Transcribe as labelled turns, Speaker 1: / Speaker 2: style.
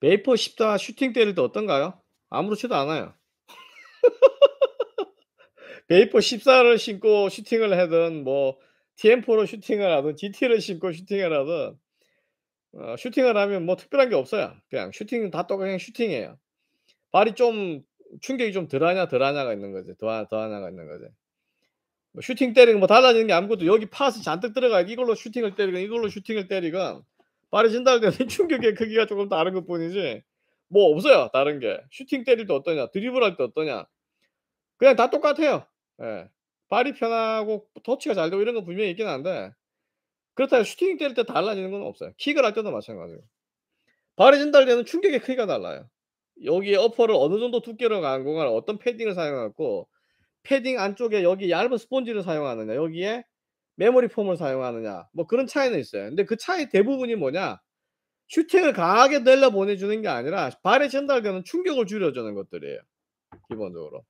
Speaker 1: 메이퍼 10다 슈팅 때릴 때 어떤가요? 아무렇지도 않아요. 메이퍼 14를 신고 슈팅을 하든 뭐 TM4로 슈팅을 하든 GT를 신고 슈팅을 하든 어, 슈팅을 하면 뭐 특별한 게 없어요. 그냥 슈팅 은다 똑같이 슈팅이에요. 발이 좀 충격이 좀 덜하냐 덜하냐가 있는 거지. 더하, 더하냐가 있는 거지. 뭐 슈팅 때리는 뭐 달라지는 게 아무것도 여기 파스 잔뜩 들어가야 이걸로 슈팅을 때리고 이걸로 슈팅을 때리고 빠르진다는 데는 충격의 크기가 조금 다른 것 뿐이지 뭐 없어요 다른 게 슈팅 때릴 때 어떠냐 드리블할 때 어떠냐 그냥 다 똑같아요 예. 발이 편하고 터치가 잘 되고 이런 건 분명히 있긴 한데 그렇다고 슈팅 때릴 때 달라지는 건 없어요 킥을 할 때도 마찬가지고 발이 진달 때는 충격의 크기가 달라요 여기에 어퍼를 어느 정도 두께로 간 공간을 어떤 패딩을 사용하고 패딩 안쪽에 여기 얇은 스폰지를 사용하느냐 여기에 메모리 폼을 사용하느냐 뭐 그런 차이는 있어요. 근데 그 차이 대부분이 뭐냐 슈팅을 강하게 내려 보내주는 게 아니라 발에 전달되는 충격을 줄여주는 것들이에요. 기본적으로